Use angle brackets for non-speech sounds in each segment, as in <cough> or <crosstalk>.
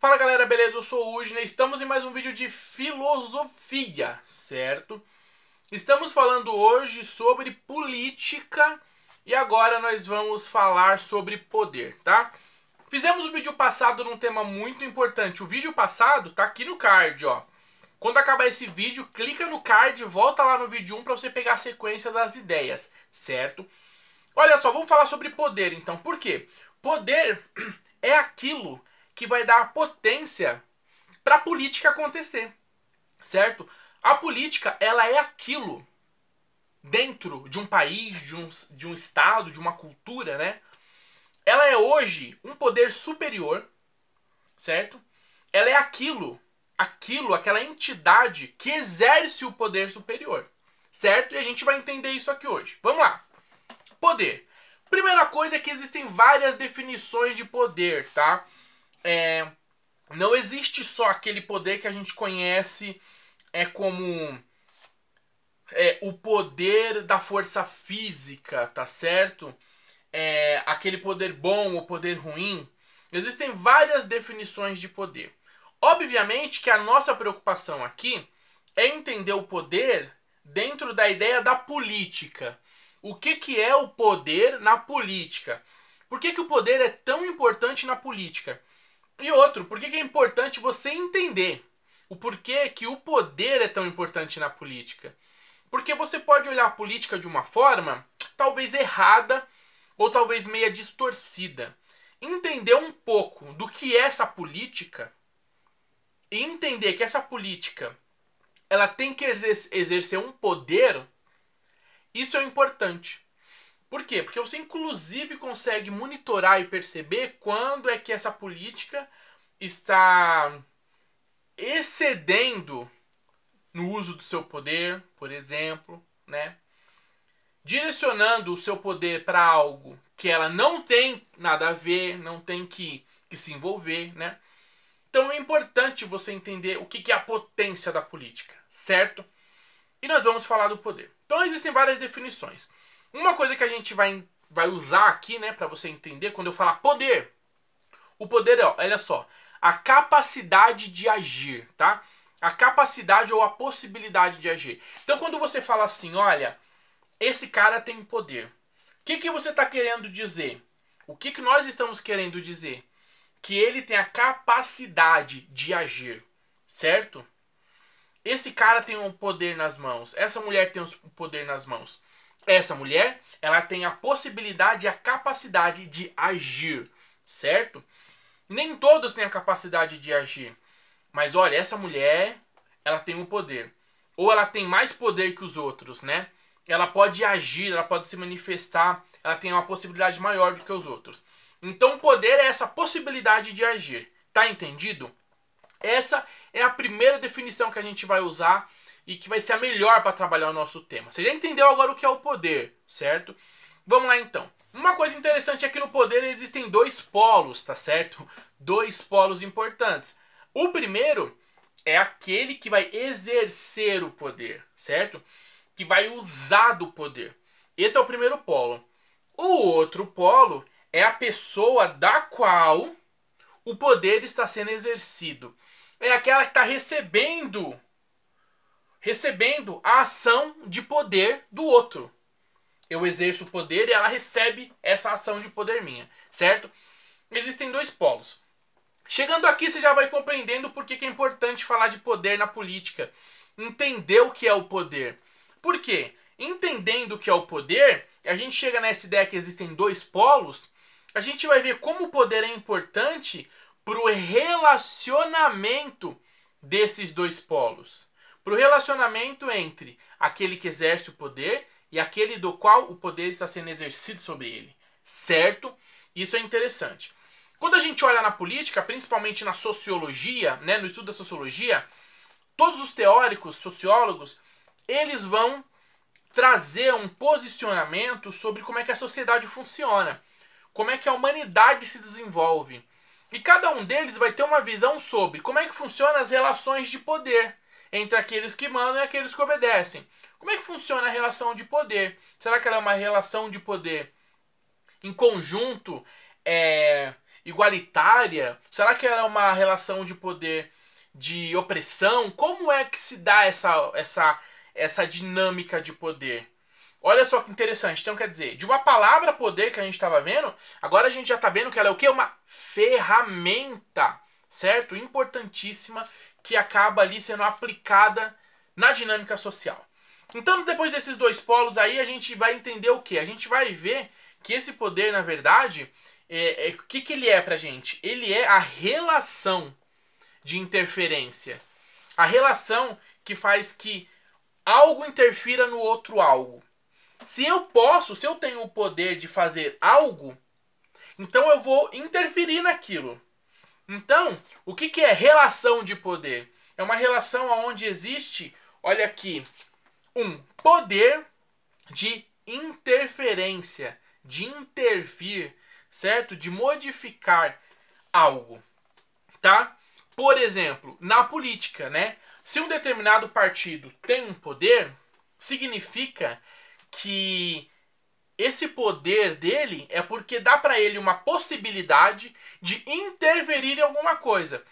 Fala galera, beleza? Eu sou o Ujna, estamos em mais um vídeo de filosofia, certo? Estamos falando hoje sobre política e agora nós vamos falar sobre poder, tá? Fizemos um vídeo passado num tema muito importante. O vídeo passado tá aqui no card, ó. Quando acabar esse vídeo, clica no card e volta lá no vídeo 1 para você pegar a sequência das ideias, certo? Olha só, vamos falar sobre poder então. Por quê? Poder <clears throat> é aquilo que vai dar potência para a política acontecer, certo? A política, ela é aquilo dentro de um país, de um, de um estado, de uma cultura, né? Ela é hoje um poder superior, certo? Ela é aquilo, aquilo, aquela entidade que exerce o poder superior, certo? E a gente vai entender isso aqui hoje. Vamos lá. Poder. Primeira coisa é que existem várias definições de poder, tá? é, não existe só aquele poder que a gente conhece é como é, o poder da força física, tá certo? É, aquele poder bom, o poder ruim. Existem várias definições de poder. Obviamente que a nossa preocupação aqui é entender o poder dentro da ideia da política. O que, que é o poder na política? Por que, que o poder é tão importante na política? E outro, por que, é importante você entender o porquê que o poder é tão importante na política? Porque você pode olhar a política de uma forma talvez errada ou talvez meia distorcida. Entender um pouco do que é essa política e entender que essa política ela tem que exercer um poder, isso é importante. Por quê? Porque você inclusive consegue monitorar e perceber quando é que essa política está excedendo no uso do seu poder, por exemplo, né? Direcionando o seu poder para algo que ela não tem nada a ver, não tem que, que se envolver, né? Então é importante você entender o que é a potência da política, certo? E nós vamos falar do poder. Então existem várias definições. Uma coisa que a gente vai, vai usar aqui, né, para você entender, quando eu falar poder, o poder é, olha só, a capacidade de agir, tá? A capacidade ou a possibilidade de agir. Então, quando você fala assim, olha, esse cara tem poder. O que, que você está querendo dizer? O que, que nós estamos querendo dizer? Que ele tem a capacidade de agir, certo? Esse cara tem um poder nas mãos, essa mulher tem um poder nas mãos essa mulher, ela tem a possibilidade e a capacidade de agir, certo? Nem todos têm a capacidade de agir. Mas olha, essa mulher, ela tem o um poder. Ou ela tem mais poder que os outros, né? Ela pode agir, ela pode se manifestar, ela tem uma possibilidade maior do que os outros. Então, poder é essa possibilidade de agir. Tá entendido? Essa é a primeira definição que a gente vai usar e que vai ser a melhor para trabalhar o nosso tema. Você já entendeu agora o que é o poder, certo? Vamos lá então. Uma coisa interessante é que no poder existem dois polos, tá certo? <laughs> Dois polos importantes. O primeiro é aquele que vai exercer o poder, certo? Que vai usar do poder. Esse é o primeiro polo. O outro polo é a pessoa da qual o poder está sendo exercido. É aquela que está recebendo recebendo a ação de poder do outro. Eu exerço o poder e ela recebe essa ação de poder minha, certo? Existem dois polos. Chegando aqui, você já vai compreendendo por que é importante falar de poder na política. Entender o que é o poder. Por quê? Entendendo o que é o poder, a gente chega nessa ideia que existem dois polos, a gente vai ver como o poder é importante para o relacionamento desses dois polos para o relacionamento entre aquele que exerce o poder e aquele do qual o poder está sendo exercido sobre ele. Certo? Isso é interessante. Quando a gente olha na política, principalmente na sociologia, né, no estudo da sociologia, todos os teóricos, sociólogos, eles vão trazer um posicionamento sobre como é que a sociedade funciona, como é que a humanidade se desenvolve. E cada um deles vai ter uma visão sobre como é que funcionam as relações de poder entre aqueles que mandam e aqueles que obedecem. Como é que funciona a relação de poder? Será que ela é uma relação de poder em conjunto, é, igualitária? Será que ela é uma relação de poder de opressão? Como é que se dá essa, essa, essa dinâmica de poder? Olha só que interessante. Então, quer dizer, de uma palavra poder que a gente estava vendo, agora a gente já está vendo que ela é o que? Uma ferramenta, certo? Importantíssima que acaba ali sendo aplicada na dinâmica social. Então, depois desses dois polos aí, a gente vai entender o que? A gente vai ver que esse poder, na verdade, é, é, o que, que ele é pra gente? Ele é a relação de interferência. A relação que faz que algo interfira no outro algo. Se eu posso, se eu tenho o poder de fazer algo, então eu vou interferir naquilo. Então, o que, que é relação de poder? É uma relação onde existe, olha aqui, um poder de interferência, de intervir, certo? De modificar algo, tá? Por exemplo, na política, né? Se um determinado partido tem um poder, significa que esse poder dele é porque dá para ele uma possibilidade de interferir em alguma coisa.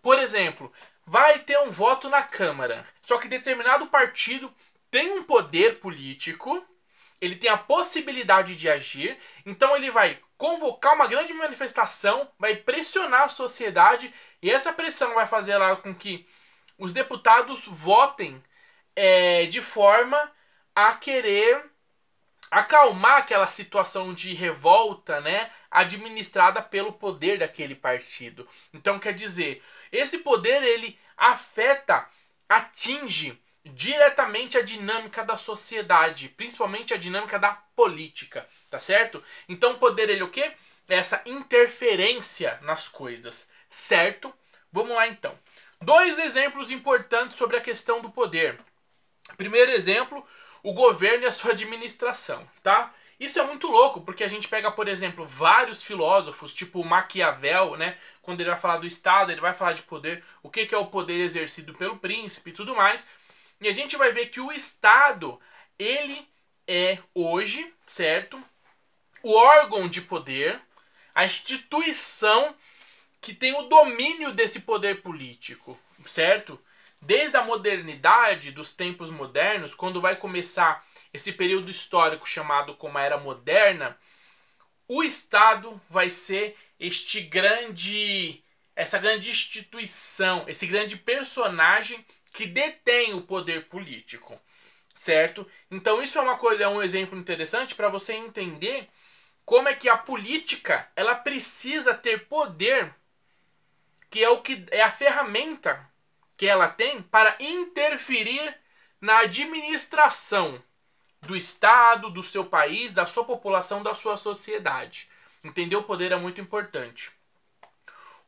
Por exemplo, vai ter um voto na Câmara. Só que determinado partido tem um poder político, ele tem a possibilidade de agir, então ele vai convocar uma grande manifestação, vai pressionar a sociedade e essa pressão vai fazer lá com que os deputados votem é, de forma a querer acalmar aquela situação de revolta, né, administrada pelo poder daquele partido. Então quer dizer, esse poder ele afeta, atinge diretamente a dinâmica da sociedade, principalmente a dinâmica da política, tá certo? Então o poder ele é o quê? essa interferência nas coisas, certo? Vamos lá então. Dois exemplos importantes sobre a questão do poder. Primeiro exemplo, o governo e a sua administração, tá? Isso é muito louco, porque a gente pega, por exemplo, vários filósofos, tipo Maquiavel, né? Quando ele vai falar do Estado, ele vai falar de poder, o que, é o poder exercido pelo príncipe e tudo mais. E a gente vai ver que o Estado, ele é hoje, certo? O órgão de poder, a instituição que tem o domínio desse poder político, certo? Desde a modernidade, dos tempos modernos, quando vai começar esse período histórico chamado como a Era Moderna, o Estado vai ser este grande, essa grande instituição, esse grande personagem que detém o poder político, certo? Então isso é uma coisa, é um exemplo interessante para você entender como é que a política ela precisa ter poder, que é o que é a ferramenta que ela tem para interferir na administração do Estado, do seu país, da sua população, da sua sociedade. Entender o poder é muito importante.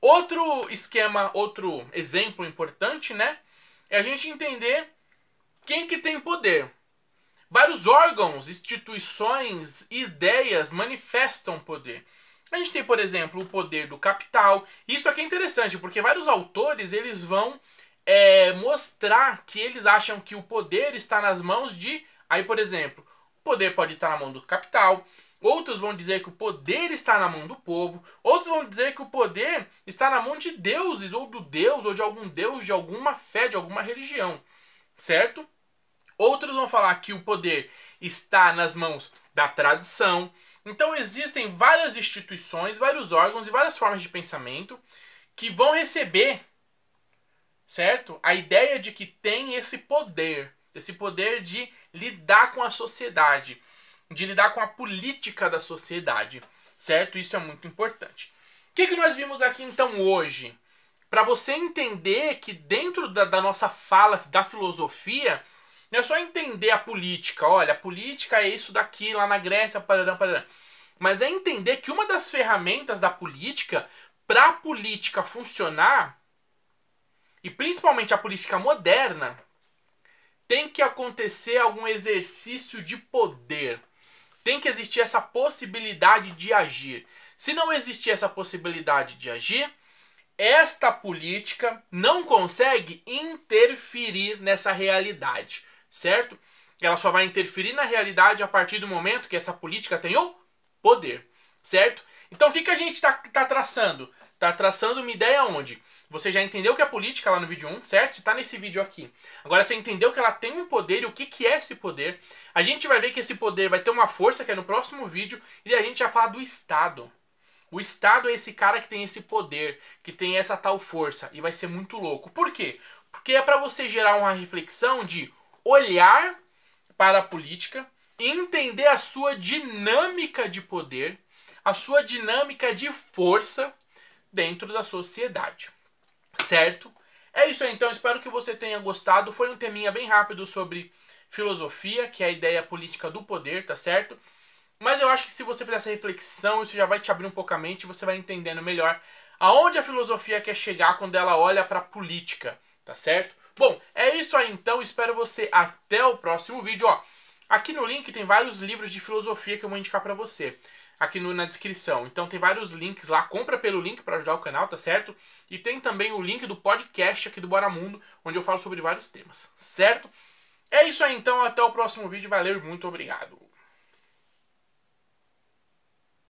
Outro esquema, outro exemplo importante, né? É a gente entender quem que tem poder. Vários órgãos, instituições, ideias manifestam poder. A gente tem, por exemplo, o poder do capital. Isso aqui é interessante, porque vários autores eles vão é, mostrar que eles acham que o poder está nas mãos de. Aí, por exemplo, o poder pode estar na mão do capital, outros vão dizer que o poder está na mão do povo, outros vão dizer que o poder está na mão de deuses, ou do deus, ou de algum deus, de alguma fé, de alguma religião, certo? Outros vão falar que o poder está nas mãos da tradição. Então, existem várias instituições, vários órgãos e várias formas de pensamento que vão receber certo? A ideia de que tem esse poder, esse poder de lidar com a sociedade, de lidar com a política da sociedade, certo? Isso é muito importante. O que, que nós vimos aqui então hoje? Para você entender que dentro da, da nossa fala da filosofia, não é só entender a política, olha, a política é isso daqui lá na Grécia, parará, parará. Mas é entender que uma das ferramentas da política, para a política funcionar, e principalmente a política moderna, tem que acontecer algum exercício de poder. Tem que existir essa possibilidade de agir. Se não existir essa possibilidade de agir, esta política não consegue interferir nessa realidade, certo? Ela só vai interferir na realidade a partir do momento que essa política tem o poder, certo? Então o que, que a gente está tá traçando? Está traçando uma ideia onde você já entendeu o que é política lá no vídeo 1, certo? Está nesse vídeo aqui. Agora você entendeu que ela tem um poder e o que, que é esse poder. A gente vai ver que esse poder vai ter uma força que é no próximo vídeo e a gente já fala do Estado. O Estado é esse cara que tem esse poder, que tem essa tal força e vai ser muito louco. Por quê? Porque é para você gerar uma reflexão de olhar para a política, entender a sua dinâmica de poder, a sua dinâmica de força dentro da sociedade certo. É isso aí, então. Espero que você tenha gostado. Foi um teminha bem rápido sobre filosofia, que é a ideia política do poder, tá certo? Mas eu acho que se você fizer essa reflexão, isso já vai te abrir um pouco a mente, você vai entendendo melhor aonde a filosofia quer chegar quando ela olha para a política, tá certo? Bom, é isso aí então, espero você até o próximo vídeo, ó. Aqui no link tem vários livros de filosofia que eu vou indicar para você aqui no, na descrição. Então tem vários links lá, compra pelo link para ajudar o canal, tá certo? E tem também o link do podcast aqui do Bora Mundo, onde eu falo sobre vários temas, certo? É isso aí então, até o próximo vídeo, valeu e muito obrigado.